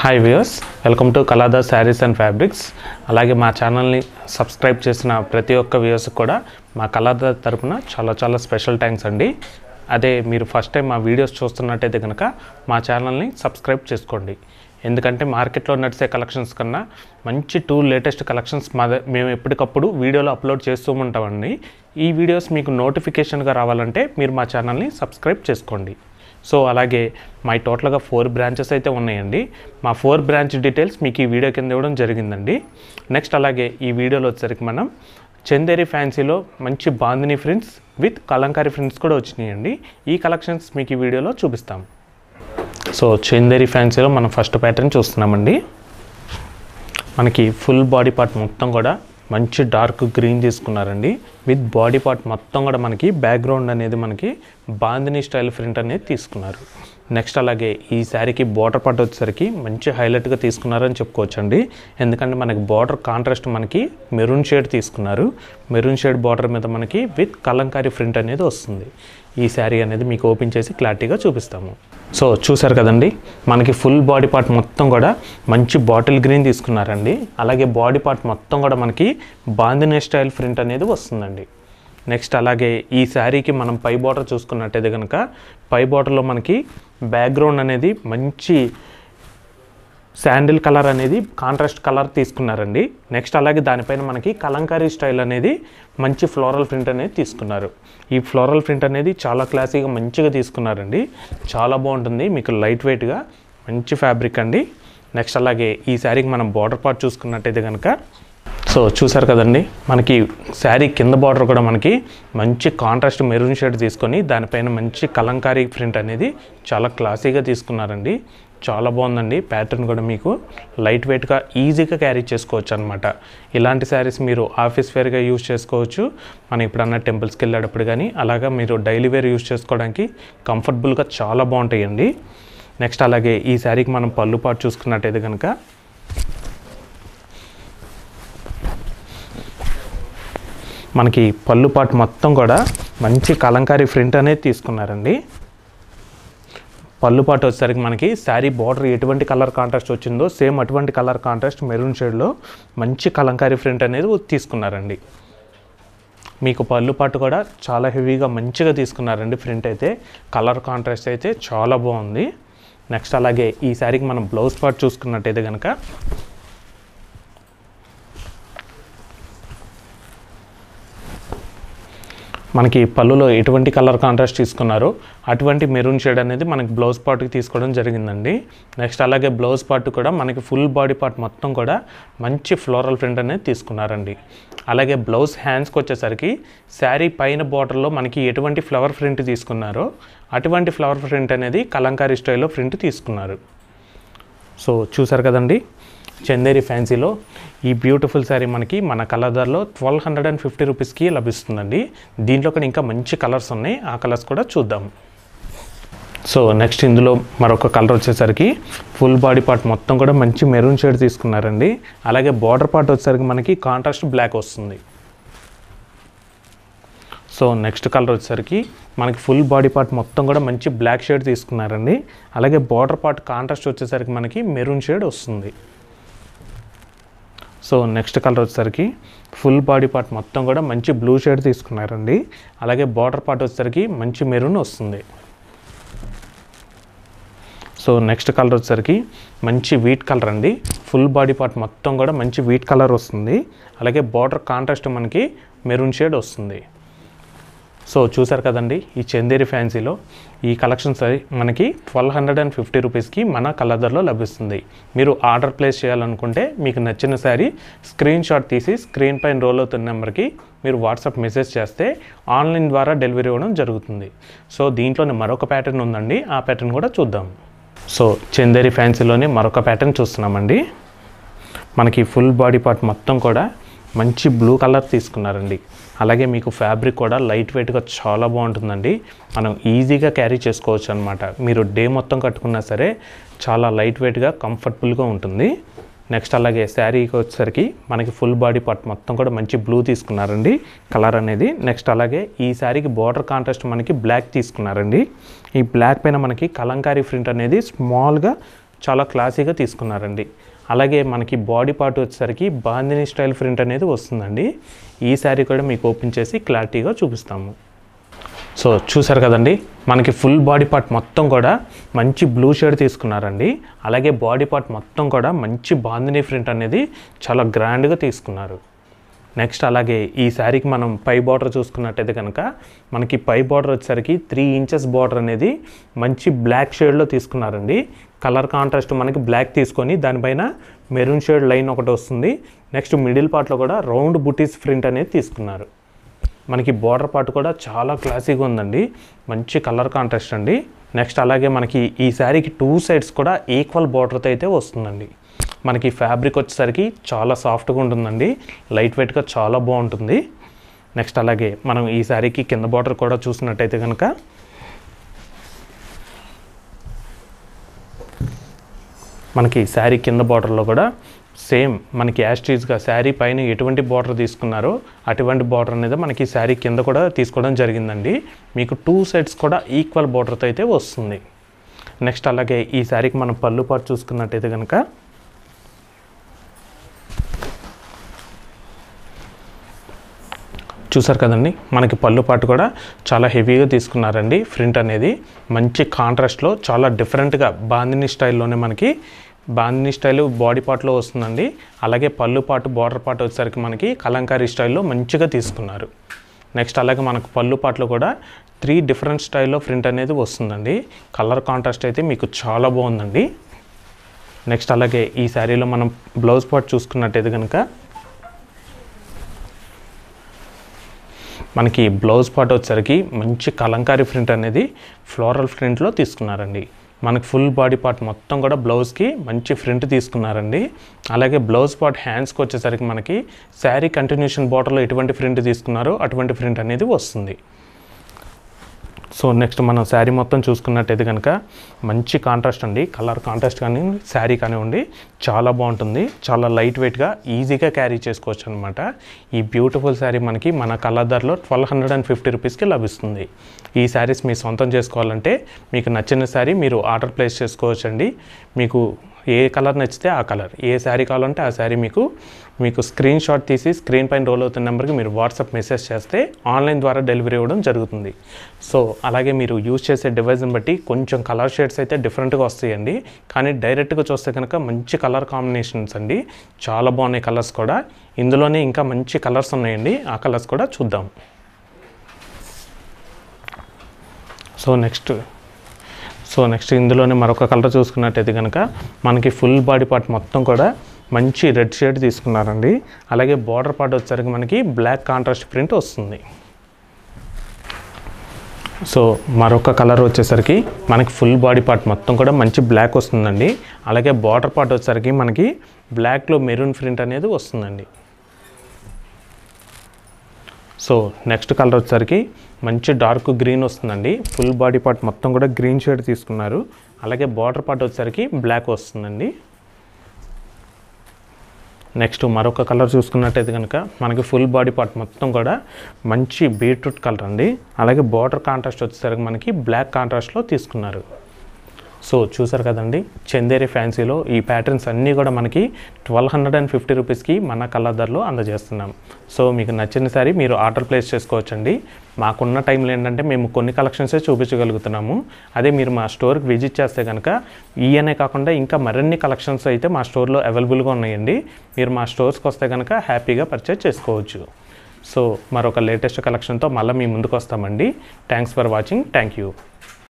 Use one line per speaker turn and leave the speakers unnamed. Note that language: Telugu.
hi viewers welcome to Kalada saris and fabrics అలాగే మా ఛానల్ని సబ్స్క్రైబ్ చేసిన ప్రతి ఒక్క వ్యూయర్స్కి కూడా మా కళాదా తరఫున చాలా చాలా స్పెషల్ థ్యాంక్స్ అండి అదే మీరు ఫస్ట్ టైం మా వీడియోస్ చూస్తున్నట్టయితే కనుక మా ఛానల్ని సబ్స్క్రైబ్ చేసుకోండి ఎందుకంటే మార్కెట్లో నడిచే కలెక్షన్స్ కన్నా మంచి టూ లేటెస్ట్ కలెక్షన్స్ మా మేము ఎప్పటికప్పుడు వీడియోలో అప్లోడ్ చేస్తూ ఉంటామండి ఈ వీడియోస్ మీకు నోటిఫికేషన్గా రావాలంటే మీరు మా ఛానల్ని సబ్స్క్రైబ్ చేసుకోండి సో అలాగే మై టోటల్గా ఫోర్ బ్రాంచెస్ అయితే ఉన్నాయండి మా ఫోర్ బ్రాంచ్ డీటెయిల్స్ మీకు ఈ వీడియో కింద ఇవ్వడం జరిగిందండి నెక్స్ట్ అలాగే ఈ వీడియోలో వచ్చేసరికి మనం చందేరి ఫ్యాన్సీలో మంచి bandhani prints with Kalamkari prints కూడా వచ్చినాయండి ఈ కలెక్షన్స్ మీకు ఈ వీడియోలో చూపిస్తాం సో చందేరి ఫ్యాన్సీలో మనం ఫస్ట్ ప్యాటర్న్ చూస్తున్నామండి మనకి ఫుల్ బాడీ పార్ట్ మొత్తం కూడా మంచి డార్క్ గ్రీన్ తీసుకున్నారండి విత్ బాడీ పార్ట్ మొత్తం కూడా మనకి బ్యాక్గ్రౌండ్ అనేది మనకి బాందిని స్టైల్ ప్రింట్ అనేది తీసుకున్నారు నెక్స్ట్ అలాగే ఈ శారీకి బార్డర్ పట్టు వచ్చేసరికి మంచి హైలైట్గా తీసుకున్నారని చెప్పుకోవచ్చండి ఎందుకంటే మనకి బార్డర్ కాంట్రాస్ట్ మనకి మెరూన్ షేడ్ తీసుకున్నారు మెరూన్ షేడ్ బార్డర్ మీద మనకి విత్ కలంకారీ ప్రింట్ అనేది వస్తుంది ఈ శారీ అనేది మీకు ఓపెన్ చేసి క్లారిటీగా చూపిస్తాము సో చూసారు కదండి మనకి ఫుల్ బాడీ పార్ట్ మొత్తం కూడా మంచి బాటిల్ గ్రీన్ తీసుకున్నారండి అలాగే బాడీ పార్ట్ మొత్తం కూడా మనకి బాందినే స్టైల్ ప్రింట్ అనేది వస్తుందండి నెక్స్ట్ అలాగే ఈ శారీకి మనం పై బార్డర్ చూసుకున్నట్టయితే కనుక పై బార్డర్లో మనకి బ్యాక్గ్రౌండ్ అనేది మంచి శాండిల్ కలర్ అనేది కాంట్రాస్ట్ కలర్ తీసుకున్నారండి నెక్స్ట్ అలాగే దానిపైన మనకి కలంకారీ స్టైల్ అనేది మంచి ఫ్లోరల్ ప్రింట్ అనేది తీసుకున్నారు ఈ ఫ్లోరల్ ప్రింట్ అనేది చాలా క్లాసీగా మంచిగా తీసుకున్నారండి చాలా బాగుంటుంది మీకు లైట్ వెయిట్గా మంచి ఫ్యాబ్రిక్ అండి నెక్స్ట్ అలాగే ఈ శారీకి మనం బార్డర్ పార్ట్ చూసుకున్నట్టయితే కనుక సో చూసారు కదండి మనకి శారీ కింద బార్డర్ కూడా మనకి మంచి కాంట్రాస్ట్ మెరూన్ షర్ట్ తీసుకొని దానిపైన మంచి కలంకారీ ప్రింట్ అనేది చాలా క్లాసీగా తీసుకున్నారండి చాలా బాగుందండి ప్యాటర్న్ కూడా మీకు లైట్ వెయిట్గా ఈజీగా క్యారీ చేసుకోవచ్చు అనమాట ఇలాంటి శారీస్ మీరు ఆఫీస్ వేర్గా యూజ్ చేసుకోవచ్చు మనం ఇప్పుడన్నా టెంపుల్స్కి వెళ్ళేటప్పుడు కానీ అలాగా మీరు డైలీ వేర్ యూజ్ చేసుకోవడానికి కంఫర్టబుల్గా చాలా బాగుంటాయండి నెక్స్ట్ అలాగే ఈ శారీకి మనం పళ్ళు పాటు చూసుకున్నట్టయితే కనుక మనకి పళ్ళు పాటు మొత్తం కూడా మంచి కలంకారీ ప్రింట్ అనేది తీసుకున్నారండి పళ్ళు పాటు వచ్చేసరికి మనకి శారీ బార్డర్ ఎటువంటి కలర్ కాంట్రాస్ట్ వచ్చిందో సేమ్ అటువంటి కలర్ కాంట్రాస్ట్ మెరూన్ షేడ్లో మంచి కలంకారీ ప్రింట్ అనేది తీసుకున్నారండి మీకు పళ్ళు పాటు కూడా చాలా హెవీగా మంచిగా తీసుకున్నారండి ప్రింట్ అయితే కలర్ కాంట్రాస్ట్ అయితే చాలా బాగుంది నెక్స్ట్ అలాగే ఈ శారీకి మనం బ్లౌజ్ పార్ట్ చూసుకున్నట్టయితే కనుక మనకి పళ్ళులో ఎటువంటి కలర్ కాంట్రాస్ట్ తీసుకున్నారో అటువంటి మెరూన్ షేడ్ అనేది మనకి బ్లౌజ్ పార్ట్కి తీసుకోవడం జరిగిందండి నెక్స్ట్ అలాగే బ్లౌజ్ పార్ట్ కూడా మనకి ఫుల్ బాడీ పార్ట్ మొత్తం కూడా మంచి ఫ్లోరల్ ప్రింట్ అనేది తీసుకున్నారండి అలాగే బ్లౌజ్ హ్యాండ్స్కి వచ్చేసరికి శారీ పైన బార్డర్లో మనకి ఎటువంటి ఫ్లవర్ ప్రింట్ తీసుకున్నారో అటువంటి ఫ్లవర్ ప్రింట్ అనేది కలంకారీ స్టైల్లో ప్రింట్ తీసుకున్నారు సో చూసారు కదండి చందేరి ఫ్యాన్సీలో ఈ బ్యూటిఫుల్ శారీ మనకి మన కలర్లో ట్వెల్వ్ హండ్రెడ్ అండ్ ఫిఫ్టీ రూపీస్కి లభిస్తుందండి దీంట్లో కూడా ఇంకా మంచి కలర్స్ ఉన్నాయి ఆ కలర్స్ కూడా చూద్దాం సో నెక్స్ట్ ఇందులో మరొక కలర్ వచ్చేసరికి ఫుల్ బాడీ పార్ట్ మొత్తం కూడా మంచి మెరూన్ షేడ్ తీసుకున్నారండి అలాగే బార్డర్ పార్ట్ వచ్చేసరికి మనకి కాంట్రాస్ట్ బ్లాక్ వస్తుంది సో నెక్స్ట్ కలర్ వచ్చేసరికి మనకి ఫుల్ బాడీ పార్ట్ మొత్తం కూడా మంచి బ్లాక్ షేడ్ తీసుకున్నారండి అలాగే బార్డర్ పార్ట్ కాంట్రాస్ట్ వచ్చేసరికి మనకి మెరూన్ షేడ్ వస్తుంది సో నెక్స్ట్ కలర్ వచ్చేసరికి ఫుల్ బాడీ పార్ట్ మొత్తం కూడా మంచి బ్లూ షేడ్ తీసుకున్నారండి అలాగే బార్డర్ పార్ట్ వచ్చేసరికి మంచి మెరూన్ వస్తుంది సో నెక్స్ట్ కలర్ వచ్చేసరికి మంచి వీట్ కలర్ అండి ఫుల్ బాడీ పార్ట్ మొత్తం కూడా మంచి వీట్ కలర్ వస్తుంది అలాగే బార్డర్ కాంట్రాస్ట్ మనకి మెరూన్ షేడ్ వస్తుంది సో చూసారు కదండి ఈ చందేరి ఫ్యాన్సీలో ఈ కలెక్షన్స్ మనకి ట్వెల్వ్ హండ్రెడ్ అండ్ ఫిఫ్టీ రూపీస్కి మన కలర్లో లభిస్తుంది మీరు ఆర్డర్ ప్లేస్ చేయాలనుకుంటే మీకు నచ్చిన శారీ స్క్రీన్ షాట్ తీసి స్క్రీన్ పైన రోల్ అవుతున్న నెంబర్కి మీరు వాట్సాప్ మెసేజ్ చేస్తే ఆన్లైన్ ద్వారా డెలివరీ ఇవ్వడం జరుగుతుంది సో దీంట్లోనే మరొక ప్యాటర్న్ ఉందండి ఆ ప్యాటర్న్ కూడా చూద్దాం సో చందేరి ఫ్యాన్సీలోనే మరొక ప్యాటర్న్ చూస్తున్నామండి మనకి ఫుల్ బాడీ పార్ట్ మొత్తం కూడా మంచి బ్లూ కలర్ తీసుకున్నారండి అలాగే మీకు ఫ్యాబ్రిక్ కూడా లైట్ వెయిట్గా చాలా బాగుంటుందండి మనం ఈజీగా క్యారీ చేసుకోవచ్చు అనమాట మీరు డే మొత్తం కట్టుకున్నా సరే చాలా లైట్ వెయిట్గా కంఫర్టబుల్గా ఉంటుంది నెక్స్ట్ అలాగే శారీకి వచ్చేసరికి మనకి ఫుల్ బాడీ పార్ట్ మొత్తం కూడా మంచి బ్లూ తీసుకున్నారండి కలర్ అనేది నెక్స్ట్ అలాగే ఈ శారీకి బార్డర్ కాంట్రాస్ట్ మనకి బ్లాక్ తీసుకున్నారండి ఈ బ్లాక్ పైన మనకి కలంకారీ ప్రింట్ అనేది స్మాల్గా చాలా క్లాసీగా తీసుకున్నారండి అలాగే మనకి బాడీ పార్ట్ వచ్చేసరికి బాందిని స్టైల్ ప్రింట్ అనేది వస్తుందండి ఈ శారీ కూడా మీకు ఓపెన్ చేసి క్లారిటీగా చూపిస్తాము సో చూసారు కదండి మనకి ఫుల్ బాడీ పార్ట్ మొత్తం కూడా మంచి బ్లూ షేడ్ తీసుకున్నారండి అలాగే బాడీ పార్ట్ మొత్తం కూడా మంచి బాందిని ప్రింట్ అనేది చాలా గ్రాండ్గా తీసుకున్నారు నెక్స్ట్ అలాగే ఈ శారీకి మనం పై బార్డర్ చూసుకున్నట్టయితే కనుక మనకి పై బార్డర్ వచ్చేసరికి త్రీ ఇంచెస్ బార్డర్ అనేది మంచి బ్లాక్ షేడ్లో తీసుకున్నారండి కలర్ కాంట్రాస్ట్ మనకి బ్లాక్ తీసుకొని దానిపైన మెరూన్ షేడ్ లైన్ ఒకటి వస్తుంది నెక్స్ట్ మిడిల్ పార్ట్లో కూడా రౌండ్ బుటీస్ ప్రింట్ అనేది తీసుకున్నారు మనకి బార్డర్ పార్ట్ కూడా చాలా క్లాసీగా ఉందండి మంచి కలర్ కాంట్రాస్ట్ అండి నెక్స్ట్ అలాగే మనకి ఈ శారీకి టూ సైడ్స్ కూడా ఈక్వల్ బార్డర్తో అయితే వస్తుందండి మనకి ఫ్యాబ్రిక్ వచ్చేసరికి చాలా సాఫ్ట్గా ఉంటుందండి లైట్ వెయిట్గా చాలా బాగుంటుంది నెక్స్ట్ అలాగే మనం ఈ శారీకి కింద బార్డర్ కూడా చూసినట్టయితే కనుక మనకి శారీ కింద బార్డర్లో కూడా సేమ్ మనకి యాస్టీజ్గా శారీ పైన ఎటువంటి బార్డర్ తీసుకున్నారో అటువంటి బార్డర్ అనేది మనకి శారీ కింద కూడా తీసుకోవడం జరిగిందండి మీకు టూ సైడ్స్ కూడా ఈక్వల్ బార్డర్తో అయితే వస్తుంది నెక్స్ట్ అలాగే ఈ శారీకి మనం పళ్ళు పాటు చూసుకున్నట్టయితే కనుక చూసారు కదండి మనకి పళ్ళు పాటు కూడా చాలా హెవీగా తీసుకున్నారండి ప్రింట్ అనేది మంచి కాంట్రాస్ట్లో చాలా డిఫరెంట్గా బాందిని స్టైల్లోనే మనకి బాందిని స్టైల్ బాడీ పార్ట్లో వస్తుందండి అలాగే పళ్ళు పాటు బార్డర్ పాటు వచ్చేసరికి మనకి కలంకారీ స్టైల్లో మంచిగా తీసుకున్నారు నెక్స్ట్ అలాగే మనకు పళ్ళు పాటలు కూడా త్రీ డిఫరెంట్ స్టైల్లో ప్రింట్ అనేది వస్తుందండి కలర్ కాంట్రాస్ట్ అయితే మీకు చాలా బాగుందండి నెక్స్ట్ అలాగే ఈ శారీలో మనం బ్లౌజ్ పార్ట్ చూసుకున్నట్టయితే కనుక మనకి బ్లౌజ్ పాట్ వచ్చేసరికి మంచి కలంకారీ ప్రింట్ అనేది ఫ్లోరల్ ప్రింట్లో తీసుకున్నారండి మనకు ఫుల్ బాడీ పార్ట్ మొత్తం కూడా బ్లౌజ్కి మంచి ప్రింట్ తీసుకున్నారండి అలాగే బ్లౌజ్ పార్ట్ హ్యాండ్స్కి వచ్చేసరికి మనకి శారీ కంటిన్యూషన్ బాటర్లో ఎటువంటి ప్రింట్ తీసుకున్నారో అటువంటి ప్రింట్ అనేది వస్తుంది సో నెక్స్ట్ మనం శారీ మొత్తం చూసుకున్నట్టయితే కనుక మంచి కాంట్రాస్ట్ అండి కలర్ కాంట్రాస్ట్ కానీ శారీ కానివ్వండి చాలా బాగుంటుంది చాలా లైట్ వెయిట్గా ఈజీగా క్యారీ చేసుకోవచ్చు అనమాట ఈ బ్యూటిఫుల్ శారీ మనకి మన ధరలో ట్వెల్వ్ హండ్రెడ్ అండ్ ఫిఫ్టీ రూపీస్కి లభిస్తుంది ఈ శారీస్ మీ సొంతం చేసుకోవాలంటే మీకు నచ్చిన శారీ మీరు ఆర్డర్ ప్లేస్ చేసుకోవచ్చండి మీకు ఏ కలర్ నచ్చితే ఆ కలర్ ఏ శారీ కావాలంటే ఆ శారీ మీకు మీకు స్క్రీన్ షాట్ తీసి స్క్రీన్ పైన రోల్ అవుతున్న నెంబర్కి మీరు వాట్సాప్ మెసేజ్ చేస్తే ఆన్లైన్ ద్వారా డెలివరీ ఇవ్వడం జరుగుతుంది సో అలాగే మీరు యూజ్ చేసే డివైజ్ని బట్టి కొంచెం కలర్ షేడ్స్ అయితే డిఫరెంట్గా వస్తాయండి కానీ డైరెక్ట్గా చూస్తే కనుక మంచి కలర్ కాంబినేషన్స్ అండి చాలా బాగున్నాయి కలర్స్ కూడా ఇందులోనే ఇంకా మంచి కలర్స్ ఉన్నాయండి ఆ కలర్స్ కూడా చూద్దాం సో నెక్స్ట్ సో నెక్స్ట్ ఇందులోనే మరొక కలర్ చూసుకున్నట్టయితే కనుక మనకి ఫుల్ బాడీ పార్ట్ మొత్తం కూడా మంచి రెడ్ షేడ్ తీసుకున్నారండి అలాగే బార్డర్ పార్ట్ వచ్చేసరికి మనకి బ్లాక్ కాంట్రాస్ట్ ప్రింట్ వస్తుంది సో మరొక కలర్ వచ్చేసరికి మనకి ఫుల్ బాడీ పార్ట్ మొత్తం కూడా మంచి బ్లాక్ వస్తుందండి అలాగే బార్డర్ పార్ట్ వచ్చేసరికి మనకి బ్లాక్లో మెరూన్ ప్రింట్ అనేది వస్తుందండి సో నెక్స్ట్ కలర్ వచ్చేసరికి మంచి డార్క్ గ్రీన్ వస్తుందండి ఫుల్ బాడీ పార్ట్ మొత్తం కూడా గ్రీన్ షేడ్ తీసుకున్నారు అలాగే బార్డర్ పార్ట్ వచ్చేసరికి బ్లాక్ వస్తుందండి నెక్స్ట్ మరొక కలర్ చూసుకున్నట్టయితే కనుక మనకి ఫుల్ బాడీ పార్ట్ మొత్తం కూడా మంచి బీట్రూట్ కలర్ అండి అలాగే బార్డర్ కాంట్రాస్ట్ వచ్చేసరికి మనకి బ్లాక్ కాంట్రాస్ట్లో తీసుకున్నారు సో చూసారు కదండి చందేరి ఫ్యాన్సీలో ఈ ప్యాటర్న్స్ అన్నీ కూడా మనకి ట్వెల్వ్ హండ్రెడ్ అండ్ ఫిఫ్టీ రూపీస్కి మన కళ్ళద్దర్లో అందజేస్తున్నాం సో మీకు నచ్చిన సారీ మీరు ఆర్డర్ ప్లేస్ చేసుకోవచ్చండి మాకున్న టైంలో ఏంటంటే మేము కొన్ని కలెక్షన్సే చూపించగలుగుతున్నాము అదే మీరు మా స్టోర్కి విజిట్ చేస్తే కనుక ఈయనే కాకుండా ఇంకా మరిన్ని కలెక్షన్స్ అయితే మా స్టోర్లో అవైలబుల్గా ఉన్నాయండి మీరు మా స్టోర్స్కి వస్తే కనుక హ్యాపీగా పర్చేజ్ చేసుకోవచ్చు సో మరొక లేటెస్ట్ కలెక్షన్తో మళ్ళీ మీ ముందుకు వస్తామండి thanks for watching thank you